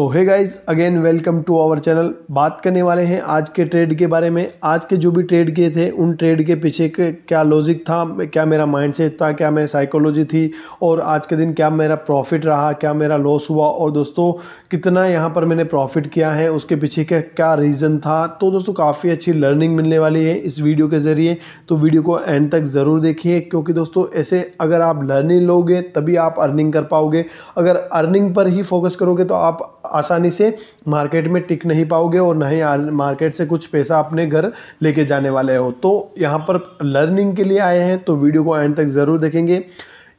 तो है guys again welcome to our channel बात करने वाले हैं आज के ट्रेड के बारे में आज के जो भी ट्रेड किए थे उन ट्रेड के पीछे के क्या लॉजिक था क्या मेरा माइंड सेट था क्या मेरी साइकोलॉजी थी और आज के दिन क्या मेरा प्रॉफिट रहा क्या मेरा लॉस हुआ और दोस्तों कितना यहाँ पर मैंने प्रॉफिट किया है उसके पीछे का क्या रीज़न था तो दोस्तों काफ़ी अच्छी लर्निंग मिलने वाली है इस वीडियो के ज़रिए तो वीडियो को एंड तक ज़रूर देखिए क्योंकि दोस्तों ऐसे अगर आप लर्निंग लोगे तभी आप अर्निंग कर पाओगे अगर अर्निंग पर ही फोकस करोगे तो आप आसानी से मार्केट में टिक नहीं पाओगे और ना ही मार्केट से कुछ पैसा अपने घर लेके जाने वाले हो तो यहाँ पर लर्निंग के लिए आए हैं तो वीडियो को एंड तक ज़रूर देखेंगे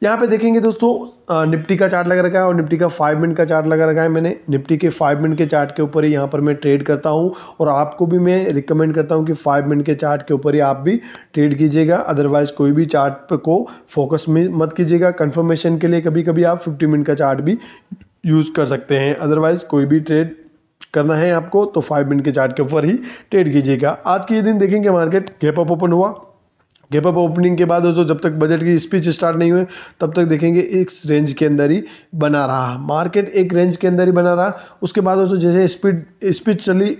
यहाँ पे देखेंगे दोस्तों निफ्टी का चार्ट लगा रखा है और निफ्टी का फाइव मिनट का चार्ट लगा रखा है मैंने निफ्टी के फाइव मिनट के चार्ट के ऊपर ही यहाँ पर मैं ट्रेड करता हूँ और आपको भी मैं रिकमेंड करता हूँ कि फाइव मिनट के चार्ट के ऊपर ही आप भी ट्रेड कीजिएगा अदरवाइज कोई भी चार्ट को फोकस में मत कीजिएगा कन्फर्मेशन के लिए कभी कभी आप फिफ्टी मिनट का चार्ट भी यूज़ कर सकते हैं अदरवाइज़ कोई भी ट्रेड करना है आपको तो फाइव मिनट के चार्ट के ऊपर ही ट्रेड कीजिएगा आज के दिन देखेंगे मार्केट गैप अप ओपन हुआ गैप अप ओपनिंग के बाद दोस्तों जब तक बजट की स्पीच स्टार्ट नहीं हुई तब तक देखेंगे एक रेंज के अंदर ही बना रहा मार्केट एक रेंज के अंदर ही बना रहा उसके बाद दोस्तों जैसे स्पीड स्पीच चली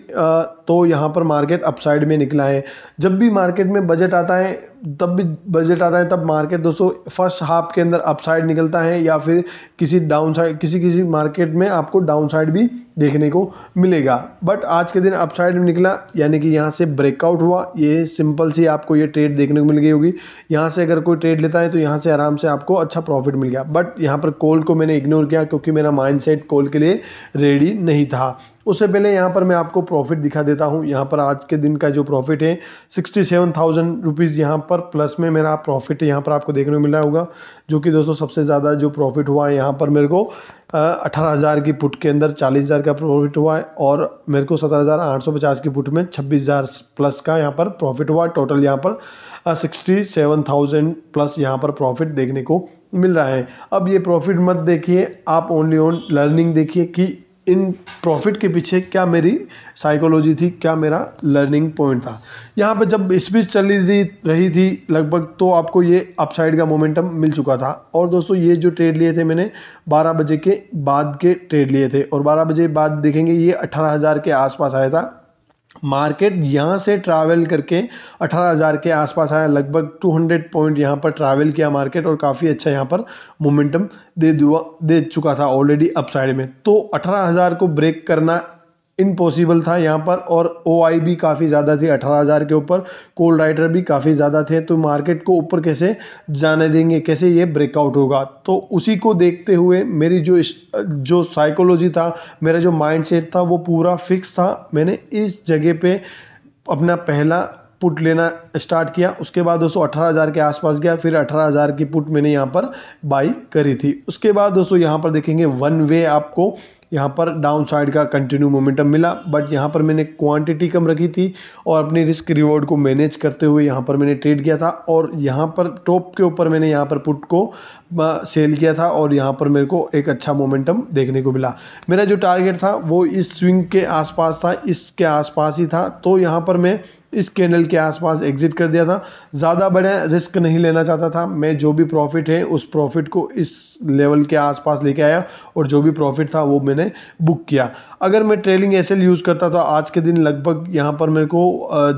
तो यहाँ पर मार्केट अपसाइड में निकला है जब भी मार्केट में बजट आता है तब भी बजट आता है तब मार्केट दोस्तों फर्स्ट हाफ के अंदर अपसाइड निकलता है या फिर किसी डाउन साइड किसी किसी मार्केट में आपको डाउन साइड भी देखने को मिलेगा बट आज के दिन अपसाइड में निकला यानी कि यहाँ से ब्रेकआउट हुआ ये सिंपल सी आपको ये ट्रेड देखने को मिल गई होगी यहाँ से अगर कोई ट्रेड लेता है तो यहाँ से आराम से आपको अच्छा प्रॉफिट मिल गया बट यहाँ पर कोल को मैंने इग्नोर किया क्योंकि मेरा माइंड कोल के लिए रेडी नहीं था उससे पहले यहाँ पर मैं आपको प्रॉफिट दिखा देता हूँ यहाँ पर आज के दिन का जो प्रॉफिट है सिक्सटी सेवन थाउजेंड रुपीज़ यहाँ पर प्लस में मेरा प्रॉफिट यहाँ पर आपको देखने को मिला होगा जो कि दोस्तों सबसे ज़्यादा जो प्रॉफिट हुआ है यहाँ पर मेरे को अठारह हज़ार की पुट के अंदर चालीस हज़ार का प्रॉफिट हुआ है और मेरे को सत्रह हज़ार आठ सौ पचास की पुट में छब्बीस हज़ार प्लस का यहाँ पर प्रॉफिट हुआ टोटल यहाँ पर सिक्सटी सेवन थाउजेंड प्लस यहाँ पर प्रॉफिट देखने को मिल रहा है अब ये प्रॉफिट मत देखिए आप ओनली ओन लर्निंग देखिए कि इन प्रॉफिट के पीछे क्या मेरी साइकोलॉजी थी क्या मेरा लर्निंग पॉइंट था यहाँ पे जब स्पीच चल रही थी रही थी लगभग तो आपको ये अपसाइड का मोमेंटम मिल चुका था और दोस्तों ये जो ट्रेड लिए थे मैंने 12 बजे के बाद के ट्रेड लिए थे और 12 बजे बाद देखेंगे ये 18,000 के आसपास आया था मार्केट यहाँ से ट्रैवल करके 18,000 के आसपास आया लगभग 200 पॉइंट यहाँ पर ट्रैवल किया मार्केट और काफ़ी अच्छा यहाँ पर मोमेंटम दे दुआ दे चुका था ऑलरेडी अपसाइड में तो 18,000 को ब्रेक करना इम्पॉसिबल था यहाँ पर और ओ भी काफ़ी ज़्यादा थी अठारह हज़ार के ऊपर कोल्ड राइटर भी काफ़ी ज़्यादा थे तो मार्केट को ऊपर कैसे जाने देंगे कैसे ये ब्रेकआउट होगा तो उसी को देखते हुए मेरी जो जो साइकोलॉजी था मेरा जो माइंड सेट था वो पूरा फिक्स था मैंने इस जगह पर अपना पहला पुट लेना स्टार्ट किया उसके बाद दोस्तों अठारह हज़ार के आसपास गया फिर अठारह हज़ार की पुट मैंने यहाँ पर बाई करी थी उसके बाद दोस्तों यहाँ पर देखेंगे वन वे आपको यहाँ पर डाउन साइड का कंटिन्यू मोमेंटम मिला बट यहाँ पर मैंने क्वांटिटी कम रखी थी और अपने रिस्क रिवॉर्ड को मैनेज करते हुए यहाँ पर मैंने ट्रेड किया था और यहाँ पर टॉप के ऊपर मैंने यहाँ पर पुट को सेल किया था और यहाँ पर मेरे को एक अच्छा मोमेंटम देखने को मिला मेरा जो टारगेट था वो इस स्विंग के आसपास था इसके आसपास ही था तो यहाँ पर मैं इस कैंडल के आसपास एग्जिट कर दिया था ज़्यादा बड़ा रिस्क नहीं लेना चाहता था मैं जो भी प्रॉफिट है उस प्रॉफिट को इस लेवल के आसपास लेके आया और जो भी प्रॉफिट था वो मैंने बुक किया अगर मैं ट्रेलिंग एस यूज़ करता तो आज के दिन लगभग यहाँ पर मेरे को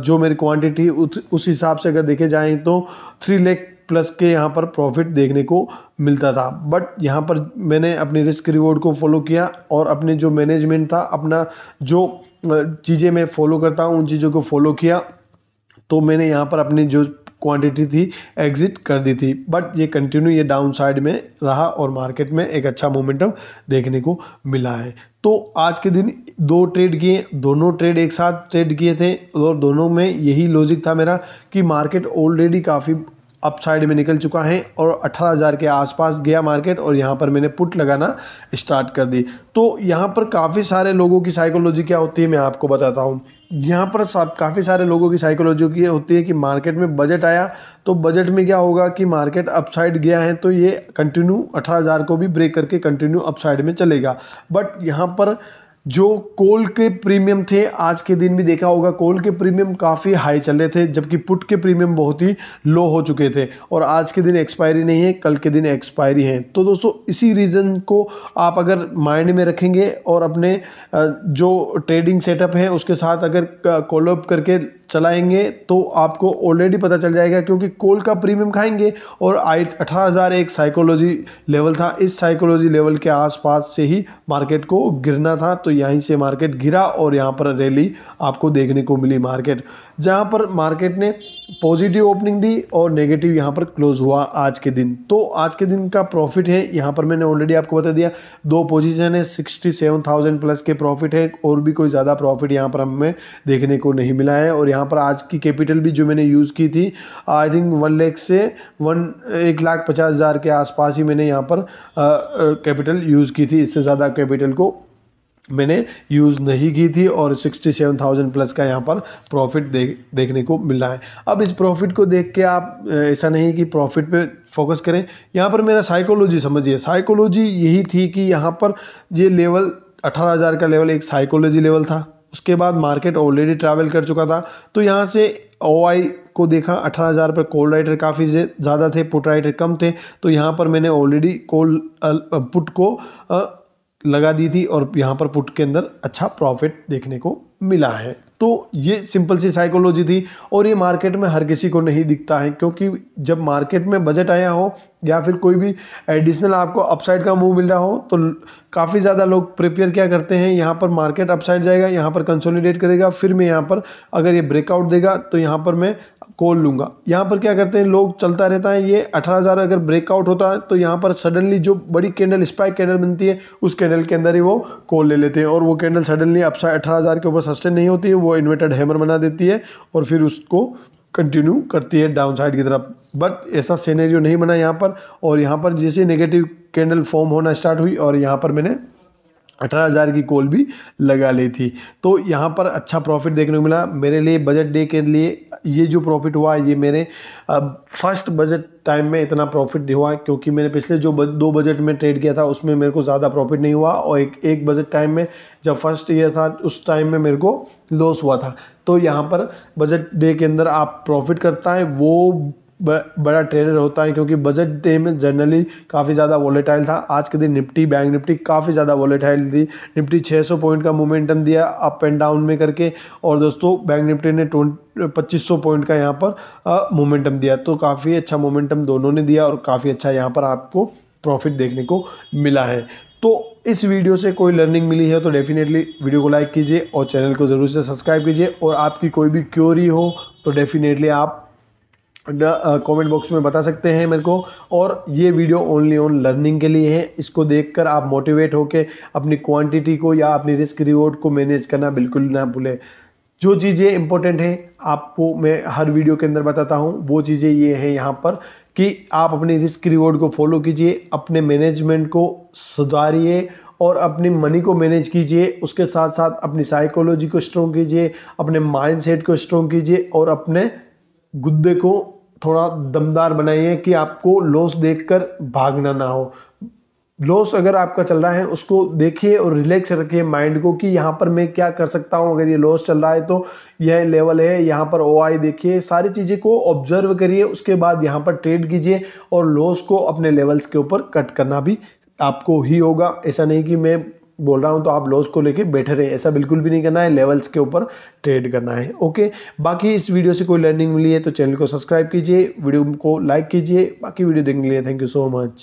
जो मेरी क्वान्टिटी उस हिसाब से अगर देखे जाएँ तो थ्री लेख प्लस के यहाँ पर प्रॉफिट देखने को मिलता था बट यहाँ पर मैंने अपने रिस्क रिवॉर्ड को फॉलो किया और अपने जो मैनेजमेंट था अपना जो चीज़ें मैं फॉलो करता हूँ उन चीज़ों को फॉलो किया तो मैंने यहाँ पर अपनी जो क्वांटिटी थी एग्जिट कर दी थी बट ये कंटिन्यू ये डाउन साइड में रहा और मार्केट में एक अच्छा मोमेंटम देखने को मिला है तो आज के दिन दो ट्रेड किए दोनों ट्रेड एक साथ ट्रेड किए थे और दोनों में यही लॉजिक था मेरा कि मार्केट ऑलरेडी काफ़ी अप साइड में निकल चुका है और 18,000 के आसपास गया मार्केट और यहाँ पर मैंने पुट लगाना स्टार्ट कर दी तो यहाँ पर काफ़ी सारे लोगों की साइकोलॉजी क्या होती है मैं आपको बताता हूँ यहाँ पर काफ़ी सारे लोगों की साइकोलॉजी ये होती है कि मार्केट में बजट आया तो बजट में क्या होगा कि मार्केट अपसाइड गया है तो ये कंटिन्यू अठारह को भी ब्रेक करके कंटिन्यू अपसाइड में चलेगा बट यहाँ पर जो कोल के प्रीमियम थे आज के दिन भी देखा होगा कोल के प्रीमियम काफ़ी हाई चल रहे थे जबकि पुट के प्रीमियम बहुत ही लो हो चुके थे और आज के दिन एक्सपायरी नहीं है कल के दिन एक्सपायरी है तो दोस्तों इसी रीज़न को आप अगर माइंड में रखेंगे और अपने जो ट्रेडिंग सेटअप है उसके साथ अगर कॉलोअप करके चलाएंगे तो आपको ऑलरेडी पता चल जाएगा क्योंकि कोल का प्रीमियम खाएंगे और आई अठारह एक साइकोलॉजी लेवल था इस साइकोलॉजी लेवल के आसपास से ही मार्केट को गिरना था तो यहीं से मार्केट गिरा और यहां पर रैली आपको देखने को मिली मार्केट जहां पर मार्केट ने पॉजिटिव ओपनिंग दी और नेगेटिव यहाँ पर क्लोज हुआ आज के दिन तो आज के दिन का प्रॉफिट है यहाँ पर मैंने ऑलरेडी आपको बता दिया दो पोजीशन है सिक्सटी सेवन थाउजेंड प्लस के प्रॉफिट है और भी कोई ज़्यादा प्रॉफिट यहाँ पर हमें देखने को नहीं मिला है और यहाँ यहाँ पर आज की कैपिटल भी जो मैंने यूज़ की थी आई थिंक वन लेख से वन एक लाख पचास हज़ार के आसपास ही मैंने यहाँ पर कैपिटल यूज़ की थी इससे ज़्यादा कैपिटल को मैंने यूज़ नहीं की थी और 67,000 प्लस का यहाँ पर प्रॉफिट देख देखने को मिल रहा है अब इस प्रॉफिट को देख के आप ऐसा नहीं कि प्रॉफिट पे फोकस करें यहाँ पर मेरा साइकोलॉजी समझिए साइकोलॉजी यही थी कि यहाँ पर ये लेवल 18,000 का लेवल एक साइकोलॉजी लेवल था उसके बाद मार्केट ऑलरेडी ट्रैवल कर चुका था तो यहाँ से ओ आई को देखा अठारह हज़ार पर कॉल राइटर काफ़ी ज़्यादा थे पुट राइटर कम थे तो यहाँ पर मैंने ऑलरेडी कॉल पुट को लगा दी थी और यहाँ पर पुट के अंदर अच्छा प्रॉफिट देखने को मिला है तो ये सिंपल सी साइकोलॉजी थी और ये मार्केट में हर किसी को नहीं दिखता है क्योंकि जब मार्केट में बजट आया हो या फिर कोई भी एडिशनल आपको अपसाइड का मूव मिल रहा हो तो काफ़ी ज़्यादा लोग प्रिपेयर क्या करते हैं यहाँ पर मार्केट अपसाइड जाएगा यहाँ पर कंसोलिडेट करेगा फिर मैं यहाँ पर अगर ये ब्रेकआउट देगा तो यहाँ पर मैं कॉल लूँगा यहाँ पर क्या करते हैं लोग चलता रहता है ये अठारह हज़ार अगर ब्रेकआउट होता है तो यहाँ पर सडनली जो बड़ी कैंडल स्पाइक कैंडल बनती है उस कैंडल के अंदर ही वो कॉल ले लेते हैं और वो कैंडल सडनली अपसाइड अठारह हज़ार के ऊपर सस्टेन नहीं होती है वो इन्वर्टेड हैमर बना देती है और फिर उसको कंटिन्यू करती है डाउन साइड की तरफ बट ऐसा सीनेरियो नहीं बना यहाँ पर और यहाँ पर जैसे नेगेटिव कैंडल फॉर्म होना स्टार्ट हुई और यहाँ पर मैंने अठारह हज़ार की कॉल भी लगा ली थी तो यहाँ पर अच्छा प्रॉफिट देखने को मिला मेरे लिए बजट डे के लिए ये जो प्रॉफिट हुआ ये मेरे फर्स्ट बजट टाइम में इतना प्रॉफिट हुआ क्योंकि मैंने पिछले जो दो बजट में ट्रेड किया था उसमें मेरे को ज़्यादा प्रॉफिट नहीं हुआ और एक एक बजट टाइम में जब फर्स्ट ईयर था उस टाइम में मेरे को लॉस हुआ था तो यहाँ पर बजट डे के अंदर आप प्रॉफिट करता है वो बड़ा ट्रेडर होता है क्योंकि बजट डे में जनरली काफ़ी ज़्यादा वॉलेटाइल था आज के दिन निफ्टी बैंक निफ्टी काफ़ी ज़्यादा वॉलेटाइल थी निफ्टी 600 पॉइंट का मोमेंटम दिया अप एंड डाउन में करके और दोस्तों बैंक निफ्टी ने पच्चीस सौ पॉइंट का यहाँ पर मोमेंटम दिया तो काफ़ी अच्छा मोमेंटम दोनों ने दिया और काफ़ी अच्छा यहाँ पर आपको प्रॉफिट देखने को मिला है तो इस वीडियो से कोई लर्निंग मिली है तो डेफिनेटली वीडियो को लाइक कीजिए और चैनल को ज़रूर से सब्सक्राइब कीजिए और आपकी कोई भी क्योरी हो तो डेफिनेटली आप कमेंट बॉक्स में बता सकते हैं मेरे को और ये वीडियो ओनली ऑन लर्निंग के लिए है इसको देखकर आप मोटिवेट होकर अपनी क्वांटिटी को या अपनी रिस्क रिवॉर्ड को मैनेज करना बिल्कुल ना भूलें जो चीज़ें इंपॉर्टेंट हैं आपको मैं हर वीडियो के अंदर बताता हूँ वो चीज़ें ये हैं यहाँ पर कि आप अपनी रिस्क रिवॉर्ड को फॉलो कीजिए अपने मैनेजमेंट को सुधारिए और अपनी मनी को मैनेज कीजिए उसके साथ साथ अपनी साइकोलॉजी को स्ट्रॉन्ग कीजिए अपने माइंड को स्ट्रॉन्ग कीजिए और अपने गुद्दे को थोड़ा दमदार बनाइए कि आपको लॉस देखकर भागना ना हो लॉस अगर आपका चल रहा है उसको देखिए और रिलैक्स रखिए माइंड को कि यहाँ पर मैं क्या कर सकता हूँ अगर ये लॉस चल रहा है तो यह लेवल है यहाँ पर ओ आई देखिए सारी चीज़ें को ऑब्जर्व करिए उसके बाद यहाँ पर ट्रेड कीजिए और लॉस को अपने लेवल्स के ऊपर कट करना भी आपको ही होगा ऐसा नहीं कि मैं बोल रहा हूँ तो आप लॉस को लेके बैठे रहे ऐसा बिल्कुल भी नहीं करना है लेवल्स के ऊपर ट्रेड करना है ओके बाकी इस वीडियो से कोई लर्निंग मिली है तो चैनल को सब्सक्राइब कीजिए वीडियो को लाइक कीजिए बाकी वीडियो देखने के लिए थैंक यू सो मच